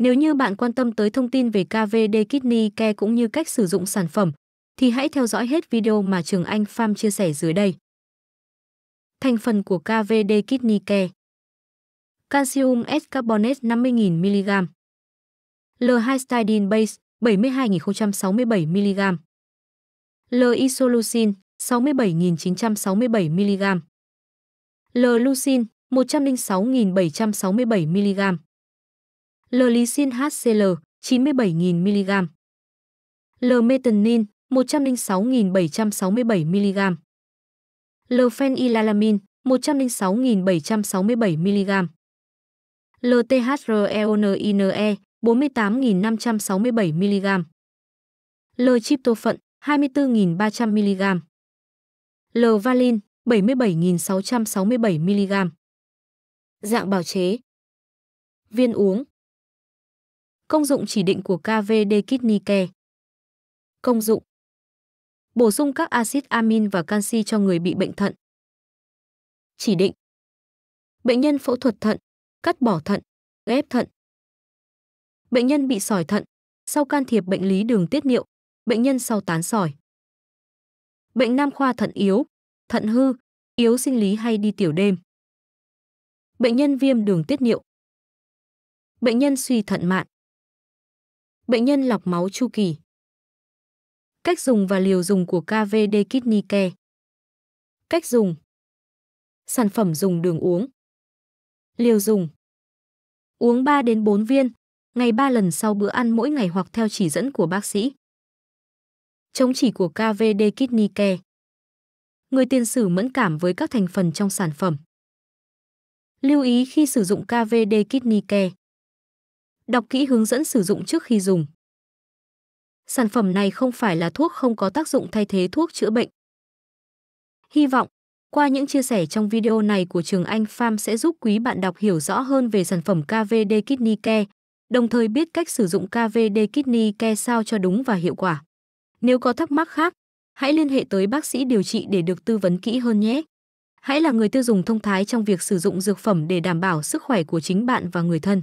Nếu như bạn quan tâm tới thông tin về KVD Kidney Care cũng như cách sử dụng sản phẩm, thì hãy theo dõi hết video mà Trường Anh pham chia sẻ dưới đây. Thành phần của KVD Kidney Care Calcium S-carbonate 50.000mg L2-stidin base 72.067mg L-isoleucine 67.967mg L-leucine 106.767mg Lerlicin HCl 97.000 mg. L-methionine 106.767 mg. L-phenylalanine 106.767 mg. L-threo-norepinephrine LTHREONINE 48.567 mg. L-chiptophan 24.300 mg. L-valin 77.667 mg. Dạng bào chế Viên uống Công dụng chỉ định của KVD Kidney Care Công dụng Bổ sung các axit amin và canxi cho người bị bệnh thận. Chỉ định Bệnh nhân phẫu thuật thận, cắt bỏ thận, ghép thận. Bệnh nhân bị sỏi thận, sau can thiệp bệnh lý đường tiết niệu, bệnh nhân sau tán sỏi. Bệnh nam khoa thận yếu, thận hư, yếu sinh lý hay đi tiểu đêm. Bệnh nhân viêm đường tiết niệu. Bệnh nhân suy thận mạn bệnh nhân lọc máu chu kỳ. Cách dùng và liều dùng của KVD Kidney Care. Cách dùng. Sản phẩm dùng đường uống. Liều dùng. Uống 3 đến 4 viên, ngày 3 lần sau bữa ăn mỗi ngày hoặc theo chỉ dẫn của bác sĩ. Chống chỉ của KVD Kidney Care. Người tiền sử mẫn cảm với các thành phần trong sản phẩm. Lưu ý khi sử dụng KVD Kidney Care. Đọc kỹ hướng dẫn sử dụng trước khi dùng. Sản phẩm này không phải là thuốc không có tác dụng thay thế thuốc chữa bệnh. Hy vọng, qua những chia sẻ trong video này của Trường Anh Farm sẽ giúp quý bạn đọc hiểu rõ hơn về sản phẩm KVD Kidney Care, đồng thời biết cách sử dụng KVD Kidney Care sao cho đúng và hiệu quả. Nếu có thắc mắc khác, hãy liên hệ tới bác sĩ điều trị để được tư vấn kỹ hơn nhé. Hãy là người tiêu dùng thông thái trong việc sử dụng dược phẩm để đảm bảo sức khỏe của chính bạn và người thân.